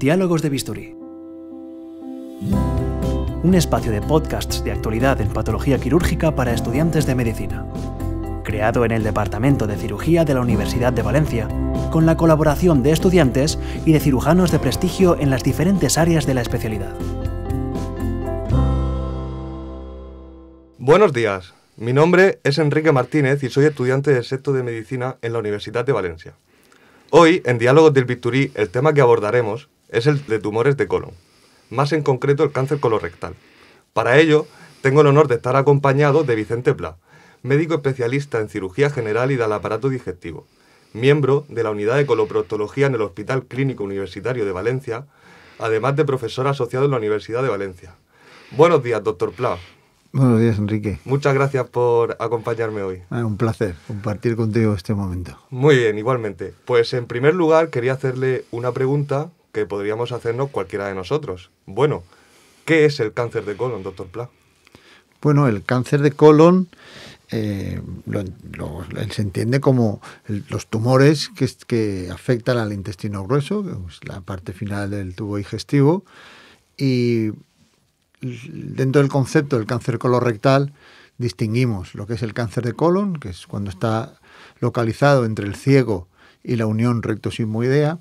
Diálogos de Bisturí. Un espacio de podcasts de actualidad en patología quirúrgica para estudiantes de medicina. Creado en el Departamento de Cirugía de la Universidad de Valencia, con la colaboración de estudiantes y de cirujanos de prestigio en las diferentes áreas de la especialidad. Buenos días. Mi nombre es Enrique Martínez y soy estudiante de sexto de medicina en la Universidad de Valencia. Hoy, en Diálogos del Bisturí el tema que abordaremos es el de tumores de colon, más en concreto el cáncer colorectal. Para ello, tengo el honor de estar acompañado de Vicente Pla, médico especialista en cirugía general y del aparato digestivo, miembro de la unidad de coloproctología en el Hospital Clínico Universitario de Valencia, además de profesor asociado en la Universidad de Valencia. Buenos días, doctor Pla. Buenos días, Enrique. Muchas gracias por acompañarme hoy. Ah, un placer compartir contigo este momento. Muy bien, igualmente. Pues en primer lugar quería hacerle una pregunta que podríamos hacernos cualquiera de nosotros. Bueno, ¿qué es el cáncer de colon, doctor Pla? Bueno, el cáncer de colon eh, se entiende como los tumores que, afectan al intestino grueso, es la parte final del tubo digestivo, y dentro del concepto del cáncer colorectal distinguimos lo que es el cáncer de colon, que es cuando está localizado entre el ciego y la unión rectosismoidea,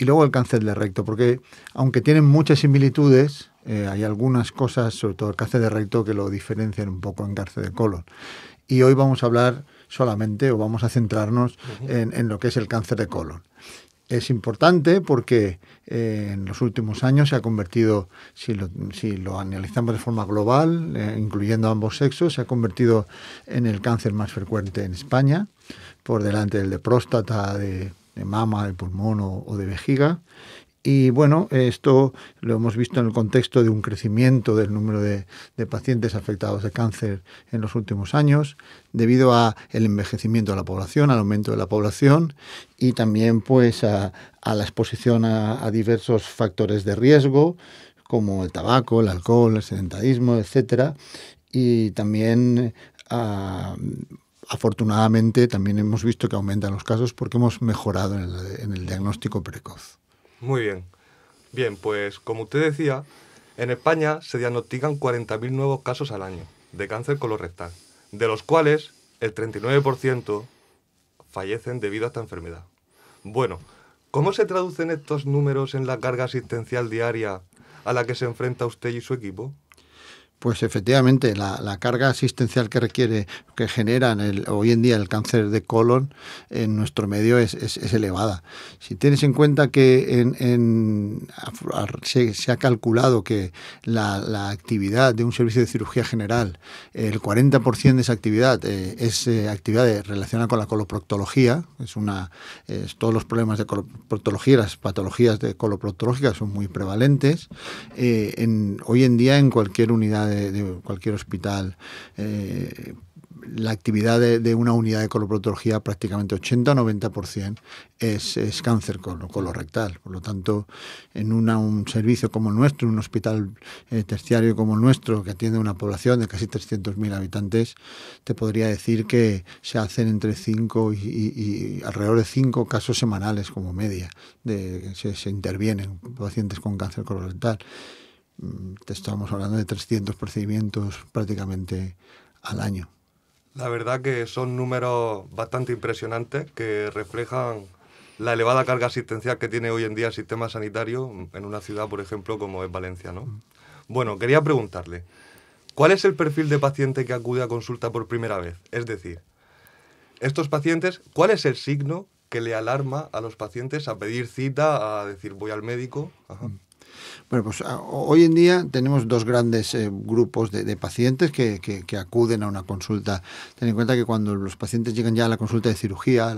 y luego el cáncer de recto, porque aunque tienen muchas similitudes, eh, hay algunas cosas, sobre todo el cáncer de recto, que lo diferencian un poco en cáncer de colon. Y hoy vamos a hablar solamente o vamos a centrarnos en, lo que es el cáncer de colon. Es importante porque eh, en los últimos años se ha convertido, si lo, si lo analizamos de forma global, eh, incluyendo ambos sexos, se ha convertido en el cáncer más frecuente en España, por delante del de próstata, de de mama, de pulmón o, de vejiga. Y bueno, esto lo hemos visto en el contexto de un crecimiento del número de, pacientes afectados de cáncer en los últimos años, debido al envejecimiento de la población, al aumento de la población y también pues a, la exposición a, diversos factores de riesgo, como el tabaco, el alcohol, el sedentarismo, etc. Y también a, ah, afortunadamente también hemos visto que aumentan los casos porque hemos mejorado en el, diagnóstico precoz. Muy bien. Bien, pues como usted decía, en España se diagnostican 40.000 nuevos casos al año de cáncer colorectal, de los cuales el 39% fallecen debido a esta enfermedad. Bueno, ¿cómo se traducen estos números en la carga asistencial diaria a la que se enfrenta usted y su equipo? Pues efectivamente, la, carga asistencial que requiere, que generan hoy en día el cáncer de colon en nuestro medio es, elevada. Si tienes en cuenta que en, se, ha calculado que la, actividad de un servicio de cirugía general, el 40% de esa actividad eh, es eh, actividad relacionada con la coloproctología, es una, todos los problemas de coloproctología, las patologías de coloproctológicas son muy prevalentes. Eh, hoy en día en cualquier unidad de, cualquier hospital, eh, la actividad de, una unidad de coloproctología prácticamente 80-90% es, es cáncer colorectal. Por lo tanto, en un servicio como el nuestro, en un hospital eh, terciario como el nuestro, que atiende una población de casi 300.000 habitantes, te podría decir que se hacen entre 5 y, alrededor de 5 casos semanales como media, de, se, se intervienen pacientes con cáncer colorectal. Mm, te estamos hablando de 300 procedimientos prácticamente al año. La verdad que son números bastante impresionantes que reflejan la elevada carga asistencial que tiene hoy en día el sistema sanitario en una ciudad, por ejemplo, como es Valencia. ¿no? Mm. Bueno, quería preguntarle, ¿cuál es el perfil de paciente que acude a consulta por primera vez? Es decir, estos pacientes, ¿cuál es el signo que le alarma a los pacientes a pedir cita, a decir voy al médico? Ajá. Mm. Bueno, pues ah, hoy en día tenemos dos grandes eh, grupos de, pacientes que, acuden a una consulta. Ten en cuenta que cuando los pacientes llegan ya a la consulta de cirugía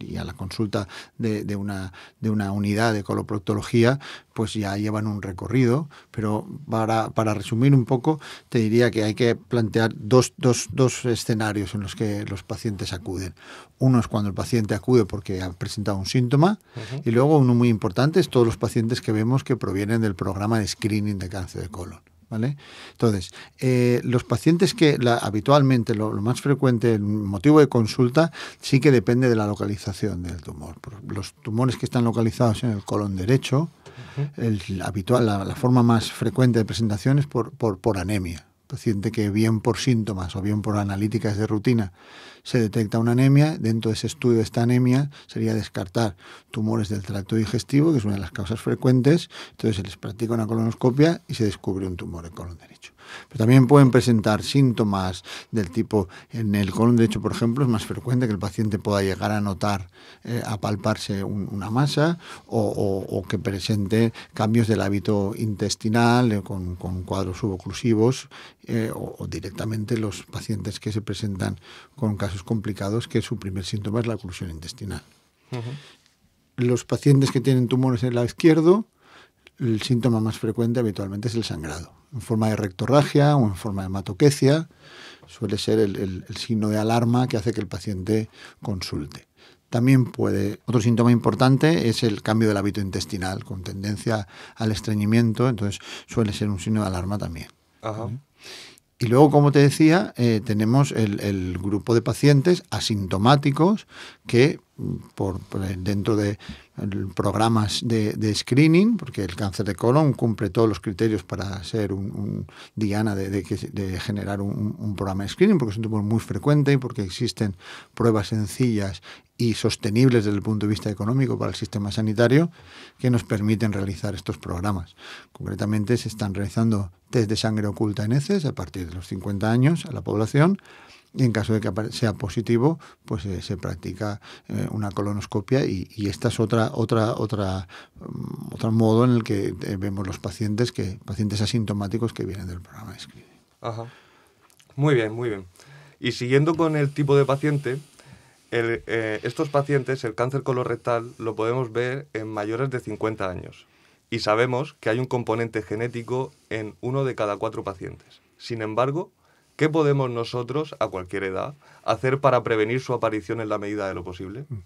y a la consulta de, de, una, de una unidad de coloproctología, pues ya llevan un recorrido, pero para, resumir un poco, te diría que hay que plantear dos, escenarios en los que los pacientes acuden. Uno es cuando el paciente acude porque ha presentado un síntoma y luego uno muy importante es todos los pacientes que vemos que provienen del programa de screening de cáncer de colon. ¿Vale? Entonces, eh, los pacientes que habitualmente, lo, más frecuente, el motivo de consulta, sí que depende de la localización del tumor. Los tumores que están localizados en el colon derecho, la, forma más frecuente de presentación es por anemia paciente que bien por síntomas o bien por analíticas de rutina se detecta una anemia, dentro de ese estudio esta anemia sería descartar tumores del tracto digestivo, que es una de las causas frecuentes, entonces se les practica una colonoscopia y se descubre un tumor en colon derecho pero también pueden presentar síntomas del tipo en el colon de hecho, por ejemplo, es más frecuente que el paciente pueda llegar a notar, eh, a palparse una masa o, que presente cambios del hábito intestinal eh, con, cuadros suboclusivos eh, o, directamente los pacientes que se presentan con casos complicados que su primer síntoma es la oclusión intestinal. Los pacientes que tienen tumores en el lado izquierdo, el síntoma más frecuente habitualmente es el sangrado en forma de rectorragia o en forma de hematoquecia, suele ser el, signo de alarma que hace que el paciente consulte. También puede, otro síntoma importante es el cambio del hábito intestinal con tendencia al estreñimiento, entonces suele ser un signo de alarma también. Y luego, como te decía, eh, tenemos el, grupo de pacientes asintomáticos que por, dentro de programas de, screening, porque el cáncer de colon cumple todos los criterios para ser un, diana de, generar un, programa de screening, porque es un tumor muy frecuente y porque existen pruebas sencillas y sostenibles desde el punto de vista económico para el sistema sanitario que nos permiten realizar estos programas. Concretamente se están realizando test de sangre oculta en heces a partir de los 50 años a la población y en caso de que sea positivo, pues eh, se practica eh, una colonoscopia y, y, esta es otra otra otra mm, otro modo en el que eh, vemos los pacientes que pacientes asintomáticos que vienen del programa de screening. Ajá. Muy bien, muy bien. Y siguiendo con el tipo de paciente, estos pacientes, el cáncer colorectal lo podemos ver en mayores de 50 años. Y sabemos que hay un componente genético en uno de cada cuatro pacientes. Sin embargo, ¿Qué podemos nosotros, a cualquier edad, hacer para prevenir su aparición en la medida de lo posible? Mm.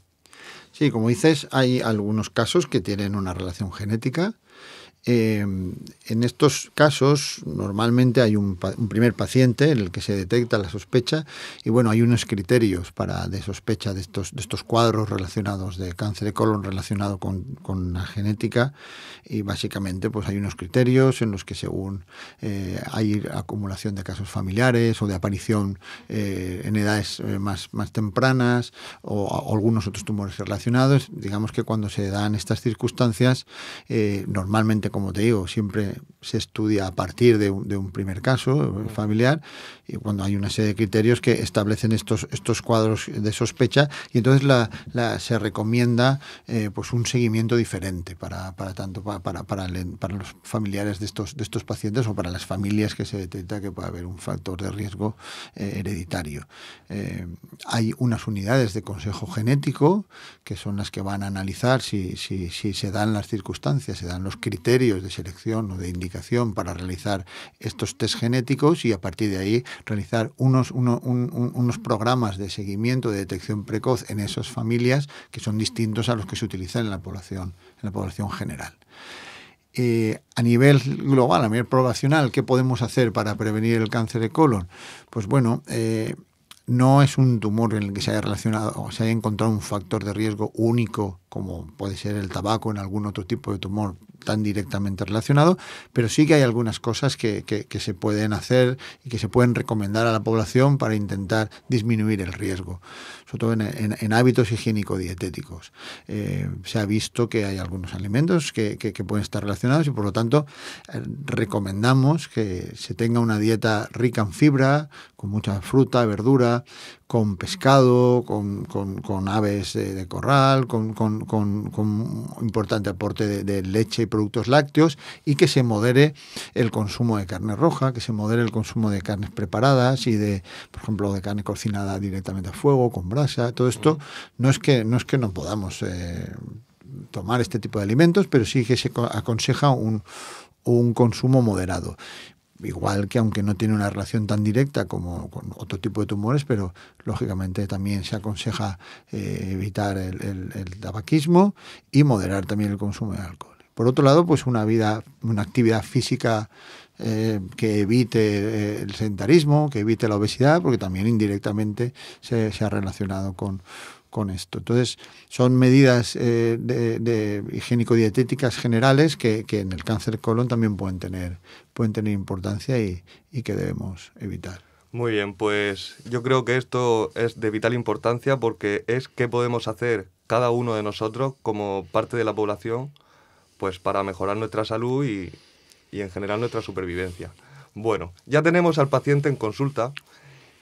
Sí, como dices, hay algunos casos que tienen una relación genética. Em, en estos casos normalmente hay un, primer paciente en el que se detecta la sospecha y bueno, hay unos criterios para de sospecha de estos, de estos cuadros relacionados de cáncer de colon relacionado con, la genética y básicamente pues hay unos criterios en los que según eh, hay acumulación de casos familiares o de aparición eh, en edades eh, más, tempranas o algunos otros tumores relacionados Digamos que cuando se dan estas circunstancias, eh, normalmente, como te digo, siempre se estudia a partir de un, primer caso eh, familiar y cuando hay una serie de criterios que establecen estos, estos cuadros de sospecha y entonces la, se recomienda eh, pues un seguimiento diferente para, tanto para, los familiares de estos, de estos pacientes o para las familias que se detecta que puede haber un factor de riesgo hereditario. hay unas unidades de consejo genético que son las que van a analizar si, se dan las circunstancias, se dan los criterios de selección o de indicación para realizar estos test genéticos y a partir de ahí realizar unos, unos programas de seguimiento, de detección precoz en esas familias que son distintos a los que se utilizan en la población, en la población general. Eh, a nivel global, a nivel poblacional, ¿qué podemos hacer para prevenir el cáncer de colon? Pues bueno, eh, no es un tumor en el que se haya relacionado o se haya encontrado un factor de riesgo único, como puede ser el tabaco en algún otro tipo de tumor, tan directamente relacionado, pero sí que hay algunas cosas que, se pueden hacer y que se pueden recomendar a la población para intentar disminuir el riesgo, sobre todo en, hábitos higiénico-dietéticos. Eh, se ha visto que hay algunos alimentos que, pueden estar relacionados y por lo tanto eh, recomendamos que se tenga una dieta rica en fibra, con mucha fruta, verdura, con pescado, con, aves de, corral, con, con importante aporte de, leche y productos lácteos, y que se modere el consumo de carne roja, que se modere el consumo de carnes preparadas y de, por ejemplo, de carne cocinada directamente a fuego, con brasa. Todo esto no es que no, es que no podamos eh, tomar este tipo de alimentos, pero sí que se aconseja un, un consumo moderado igual que aunque no tiene una relación tan directa como con otro tipo de tumores, pero lógicamente también se aconseja eh, evitar el, tabaquismo y moderar también el consumo de alcohol. Por otro lado, pues una vida, una actividad física eh, que evite eh, el sedentarismo, que evite la obesidad, porque también indirectamente se ha relacionado con, con esto. Entonces, son medidas eh, de, higiénico-dietéticas generales que, en el cáncer de colon también pueden tener, pueden tener importancia y, que debemos evitar. Muy bien, pues yo creo que esto es de vital importancia porque es qué podemos hacer cada uno de nosotros como parte de la población pues para mejorar nuestra salud y en general nuestra supervivencia. Bueno, ya tenemos al paciente en consulta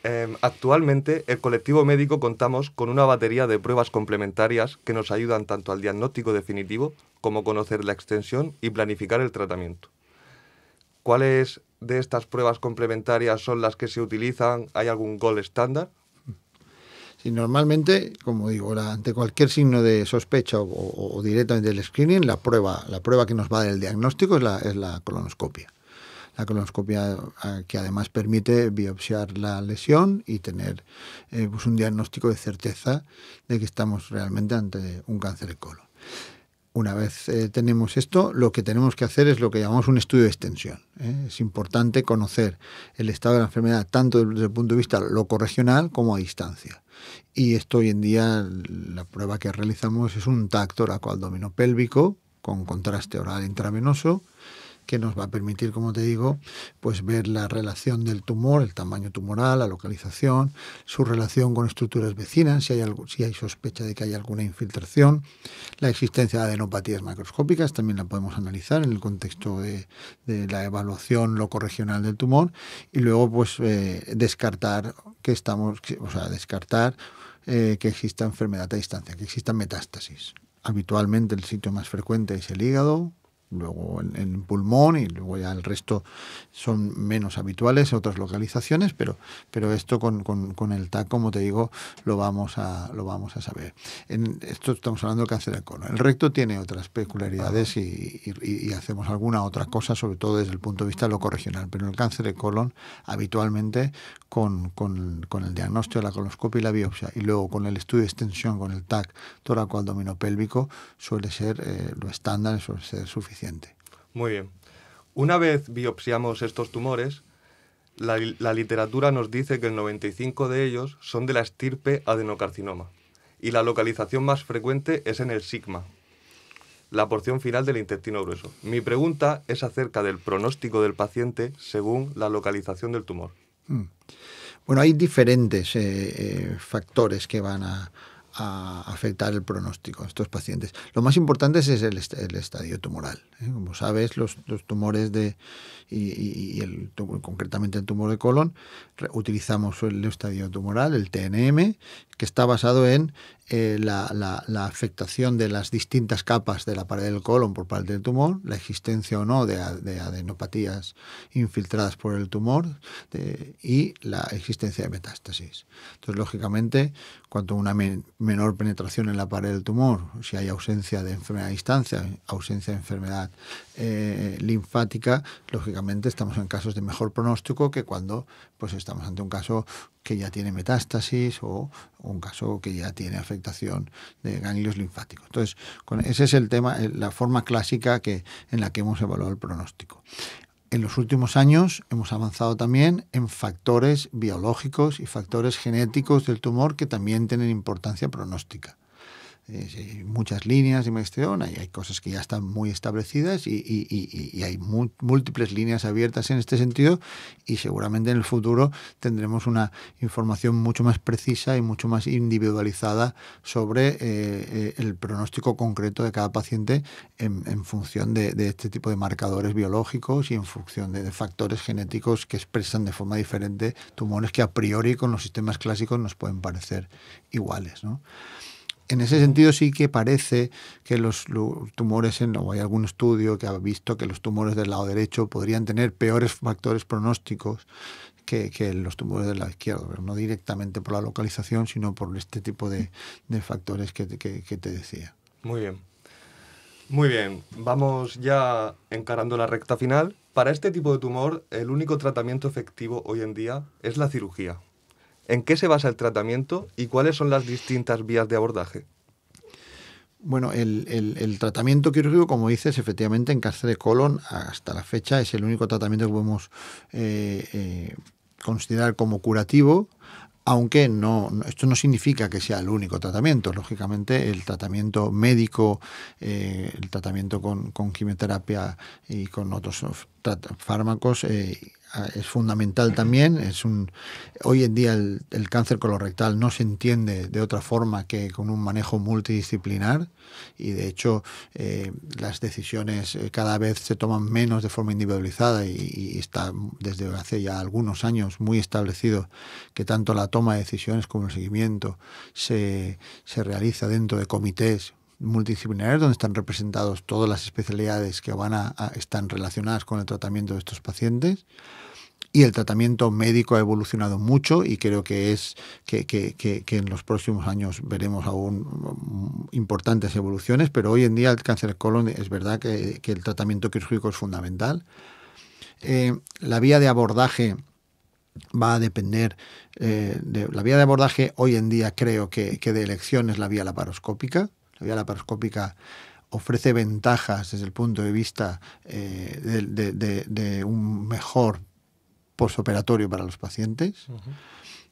Em, actualmente, el colectivo médico contamos con una batería de pruebas complementarias que nos ayudan tanto al diagnóstico definitivo como conocer la extensión y planificar el tratamiento. ¿Cuáles de estas pruebas complementarias son las que se utilizan? ¿Hay algún gol estándar? Sí, normalmente, como digo, ante cualquier signo de sospecha o, directamente del screening, la prueba, la prueba que nos va del diagnóstico es la, es la colonoscopia la colonoscopia ah, que además permite biopsiar la lesión y tener eh, pues un diagnóstico de certeza de que estamos realmente ante un cáncer de colon. Una vez eh, tenemos esto, lo que tenemos que hacer es lo que llamamos un estudio de extensión. ¿eh? Es importante conocer el estado de la enfermedad tanto desde el punto de vista loco-regional como a distancia. Y esto hoy en día, la prueba que realizamos es un TAC pélvico con contraste oral intravenoso que nos va a permitir, como te digo, pues ver la relación del tumor, el tamaño tumoral, la localización, su relación con estructuras vecinas, si hay, sospecha de que hay alguna infiltración, la existencia de adenopatías macroscópicas, también la podemos analizar en el contexto de, la evaluación locorregional del tumor y luego pues eh, descartar que estamos, o sea, descartar eh, que exista enfermedad a distancia, que exista metástasis. Habitualmente el sitio más frecuente es el hígado, luego en, pulmón y luego ya el resto son menos habituales en otras localizaciones, pero, pero esto con, el TAC, como te digo, lo vamos a, lo vamos a saber. En esto estamos hablando del cáncer de colon. El recto tiene otras peculiaridades y, hacemos alguna otra cosa, sobre todo desde el punto de vista corregional, pero el cáncer de colon habitualmente con, el diagnóstico, la coloscopia y la biopsia, y luego con el estudio de extensión, con el TAC tóraco pélvico suele ser eh, lo estándar, suele ser suficiente. Muy bien. Una vez biopsiamos estos tumores, la, la literatura nos dice que el 95 de ellos son de la estirpe adenocarcinoma y la localización más frecuente es en el sigma, la porción final del intestino grueso. Mi pregunta es acerca del pronóstico del paciente según la localización del tumor. Bueno, hay diferentes eh, eh, factores que van a, afectar el pronóstico de estos pacientes. Lo más importante es el, estadio tumoral. ¿eh? Como sabes, los, tumores de, y, concretamente el tumor de colon, utilizamos el estadio tumoral, el TNM, que está basado en eh, la, afectación de las distintas capas de la pared del colon por parte del tumor, la existencia o no de, adenopatías infiltradas por el tumor y la existencia de metástasis. Entonces, lógicamente, cuanto una menor penetración en la pared del tumor, si hay ausencia de enfermedad a distancia, ausencia de enfermedad eh, linfática, lógicamente estamos en casos de mejor pronóstico que cuando pues, estamos ante un caso que ya tiene metástasis o un caso que ya tiene afectación de ganglios linfáticos. Entonces, esa ese es el tema, eh, la forma clásica en la que hemos evaluado el pronóstico. En los últimos años hemos avanzado también en factores biológicos y factores genéticos del tumor que también tienen importancia pronóstica hay eh, muchas líneas de investigación, hay cosas que ya están muy establecidas y, hay múltiples líneas abiertas en este sentido y seguramente en el futuro tendremos una información mucho más precisa y mucho más individualizada sobre eh, eh, el pronóstico concreto de cada paciente en, función de, este tipo de marcadores biológicos y en función de, factores genéticos que expresan de forma diferente tumores que a priori con los sistemas clásicos nos pueden parecer iguales en ese sentido sí que parece que los tumores, en, o hay algún estudio que ha visto que los tumores del lado derecho podrían tener peores factores pronósticos que, los tumores del lado izquierdo, pero no directamente por la localización, sino por este tipo de, factores que te decía. Muy bien. Muy bien, vamos ya encarando la recta final. Para este tipo de tumor, el único tratamiento efectivo hoy en día es la cirugía. ¿En qué se basa el tratamiento y cuáles son las distintas vías de abordaje? Bueno, el, tratamiento quirúrgico, como dices, efectivamente en cáncer de colon hasta la fecha es el único tratamiento que podemos eh, eh, considerar como curativo, aunque no, esto no significa que sea el único tratamiento. Lógicamente, el tratamiento médico, eh, el tratamiento con, quimioterapia y con otros fármacos Ah, es fundamental también. Es un, hoy en día el, cáncer colorectal no se entiende de otra forma que con un manejo multidisciplinar y de hecho eh, las decisiones eh, cada vez se toman menos de forma individualizada y, está desde hace ya algunos años muy establecido que tanto la toma de decisiones como el seguimiento se, se realiza dentro de comités multidisciplinares donde están representados todas las especialidades que van a, están relacionadas con el tratamiento de estos pacientes y el tratamiento médico ha evolucionado mucho y creo que es que, en los próximos años veremos aún mm, importantes evoluciones, pero hoy en día el cáncer de colon es verdad que, el tratamiento quirúrgico es fundamental. Eh, la vía de abordaje va a depender eh, de la vía de abordaje hoy en día creo que, que de elección es la vía laparoscópica la vía laparoscópica ofrece ventajas desde el punto de vista eh, de, un mejor posoperatorio para los pacientes.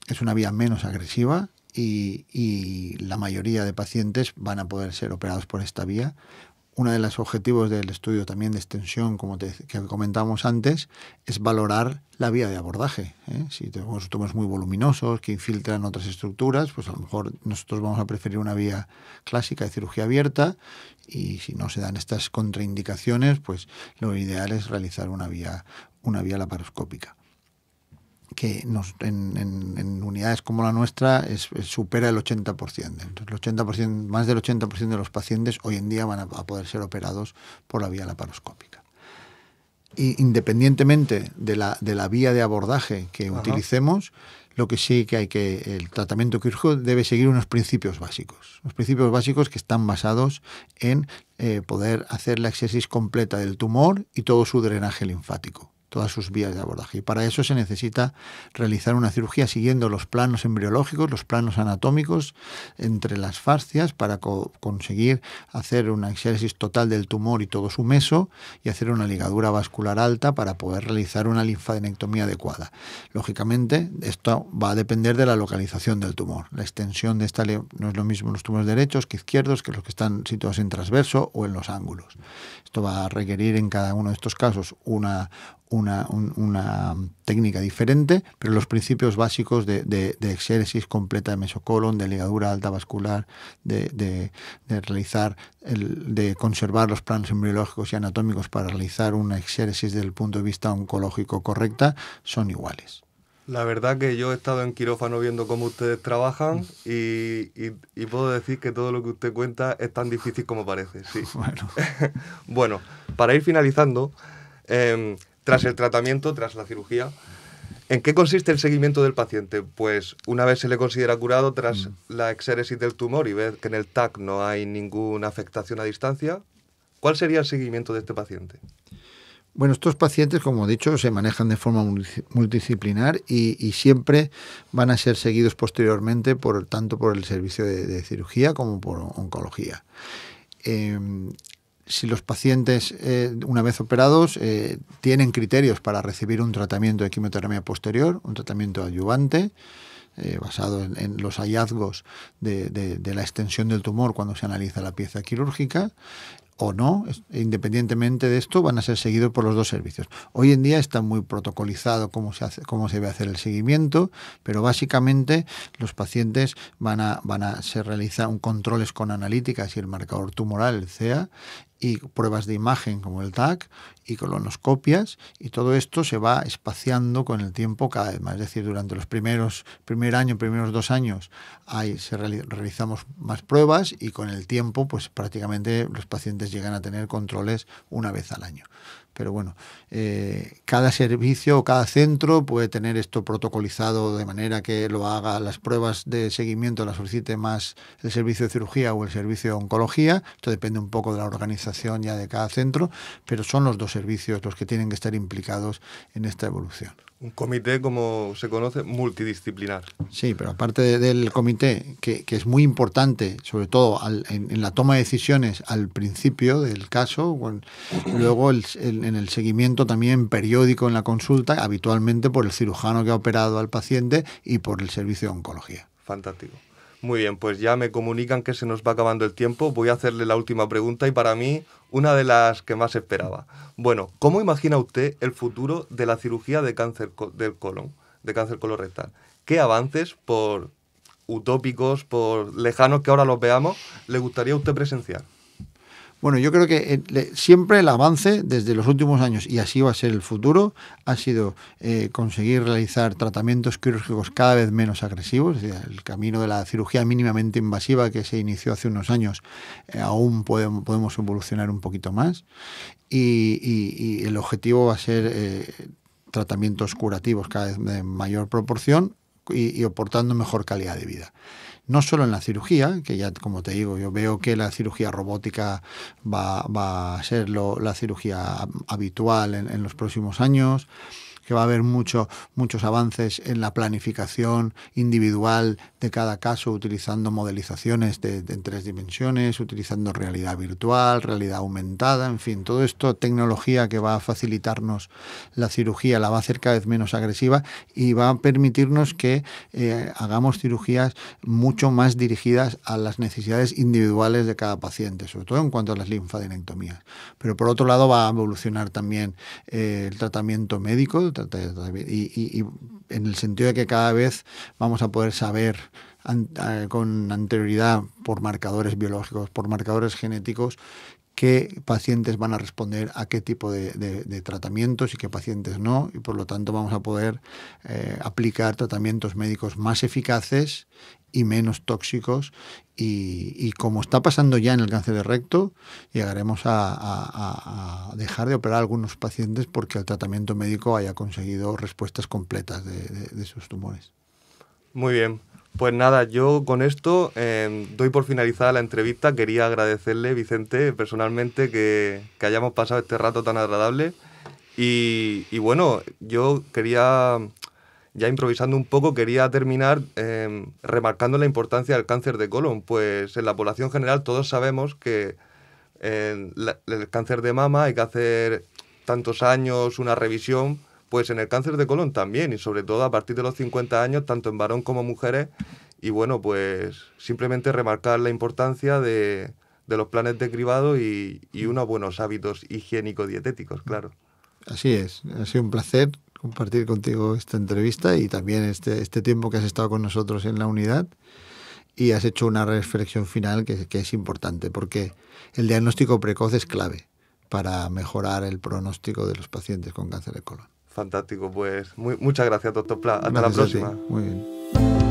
Es una vía menos agresiva y, la mayoría de pacientes van a poder ser operados por esta vía uno de los objetivos del estudio también de extensión, como que comentábamos antes, es valorar la vía de abordaje. ¿eh? Si tenemos tumores muy voluminosos que infiltran otras estructuras, pues a lo mejor nosotros vamos a preferir una vía clásica de cirugía abierta y si no se dan estas contraindicaciones, pues lo ideal es realizar una vía, una vía laparoscópica que en, unidades como la nuestra supera el 80%. el 80%. Más del 80% de los pacientes hoy en día van a, poder ser operados por la vía laparoscópica. Y independientemente de la, de la vía de abordaje que utilicemos, lo que sí que hay que, el tratamiento quirúrgico debe seguir unos principios básicos, Los principios básicos que están basados en eh, poder hacer la excesis completa del tumor y todo su drenaje linfático todas sus vías de abordaje. Y para eso se necesita realizar una cirugía siguiendo los planos embriológicos, los planos anatómicos entre las fascias para conseguir hacer una exéresis total del tumor y todo su meso y hacer una ligadura vascular alta para poder realizar una linfadenectomía adecuada. Lógicamente, esto va a depender de la localización del tumor. La extensión de esta no es lo mismo en los tumores derechos que izquierdos que los que están situados en transverso o en los ángulos. Esto va a requerir en cada uno de estos casos una, una una, técnica diferente, pero los principios básicos de, de, exéresis completa de mesocolon, de ligadura alta vascular, de, realizar, de conservar los planos embriológicos y anatómicos para realizar una exéresis desde el punto de vista oncológico correcta, son iguales. La verdad que yo he estado en quirófano viendo cómo ustedes trabajan y, puedo decir que todo lo que usted cuenta es tan difícil como parece. Bueno. para ir finalizando, em, tras el tratamiento, tras la cirugía. ¿En qué consiste el seguimiento del paciente? Pues una vez se le considera curado tras mm. la exéresis del tumor y ver que en el TAC no hay ninguna afectación a distancia, ¿cuál sería el seguimiento de este paciente? Bueno, estos pacientes, como he dicho, se manejan de forma multidisciplinar y, siempre van a ser seguidos posteriormente por, tanto por el servicio de, cirugía como por oncología. Em, si los pacientes, eh, una vez operados, eh, tienen criterios para recibir un tratamiento de quimioterapia posterior, un tratamiento adyuvante, eh, basado en, los hallazgos de, la extensión del tumor cuando se analiza la pieza quirúrgica, o no, independientemente de esto, van a ser seguidos por los dos servicios. Hoy en día está muy protocolizado cómo se, cómo se debe hacer el seguimiento, pero básicamente los pacientes van a, van a, se realiza un controles con analíticas y el marcador tumoral, el CEA, y pruebas de imagen como el TAC y colonoscopias y todo esto se va espaciando con el tiempo cada vez más. Es decir, durante los primeros, primer año, primeros dos años se realizamos más pruebas y con el tiempo pues prácticamente los pacientes llegan a tener controles una vez al año. Pero bueno, eh, cada servicio o cada centro puede tener esto protocolizado de manera que lo haga las pruebas de seguimiento, las solicite más el servicio de cirugía o el servicio de oncología. Esto depende un poco de la organización ya de cada centro, pero son los dos servicios los que tienen que estar implicados en esta evolución un comité, como se conoce, multidisciplinar. Sí, pero aparte del comité, que, es muy importante, sobre todo en, la toma de decisiones al principio del caso, luego en el seguimiento también periódico en la consulta, habitualmente por el cirujano que ha operado al paciente y por el servicio de oncología. Fantástico. Muy bien, pues ya me comunican que se nos va acabando el tiempo. Voy a hacerle la última pregunta y para mí una de las que más esperaba. Bueno, ¿cómo imagina usted el futuro de la cirugía de cáncer del colon, de cáncer colorectal? ¿Qué avances por utópicos, por lejanos que ahora los veamos, le gustaría usted presenciar? Bueno, yo creo que eh, siempre el avance desde los últimos años, y así va a ser el futuro, ha sido eh, conseguir realizar tratamientos quirúrgicos cada vez menos agresivos. El camino de la cirugía mínimamente invasiva que se inició hace unos años eh, aún podemos, evolucionar un poquito más. Y, el objetivo va a ser tratamientos curativos cada vez de mayor proporción y, y aportando mejor calidad de vida no solo en la cirugía, que ya como te digo, yo veo que la cirugía robótica va, a ser la cirugía habitual en los próximos años, que va a haber muchos avances en la planificación individual de cada caso, utilizando modelizaciones de, en tres dimensiones, utilizando realidad virtual, realidad aumentada, en fin, todo esto, tecnología que va a facilitarnos la cirugía, la va a hacer cada vez menos agresiva y va a permitirnos que eh, hagamos cirugías mucho más dirigidas a las necesidades individuales de cada paciente, sobre todo en cuanto a las linfadenectomías. Pero por otro lado va a evolucionar también eh, el tratamiento médico, y, en el sentido de que cada vez vamos a poder saber con anterioridad por marcadores biológicos, por marcadores genéticos, qué pacientes van a responder a qué tipo de, tratamientos y qué pacientes no, y por lo tanto vamos a poder eh, aplicar tratamientos médicos más eficaces y menos tóxicos. Y, como está pasando ya en el cáncer de recto, llegaremos a, dejar de operar algunos pacientes porque el tratamiento médico haya conseguido respuestas completas de, sus tumores. Muy bien. Pues nada, yo con esto eh, doy por finalizada la entrevista. Quería agradecerle, Vicente, personalmente, que, hayamos pasado este rato tan agradable. Y, y bueno, yo quería ya improvisando un poco, quería terminar eh, remarcando la importancia del cáncer de colon, pues en la población general todos sabemos que eh, el cáncer de mama hay que hacer tantos años una revisión, pues en el cáncer de colon también, y sobre todo a partir de los 50 años, tanto en varón como mujeres, y bueno, pues simplemente remarcar la importancia de, los planes de cribado y, y unos buenos hábitos higiénico-dietéticos, claro. Así es, ha sido un placer compartir contigo esta entrevista y también este, este tiempo que has estado con nosotros en la unidad y has hecho una reflexión final que, es importante, porque el diagnóstico precoz es clave para mejorar el pronóstico de los pacientes con cáncer de colon. Fantástico, pues muy, muchas gracias, doctor Pla. Hasta la próxima. Muy bien.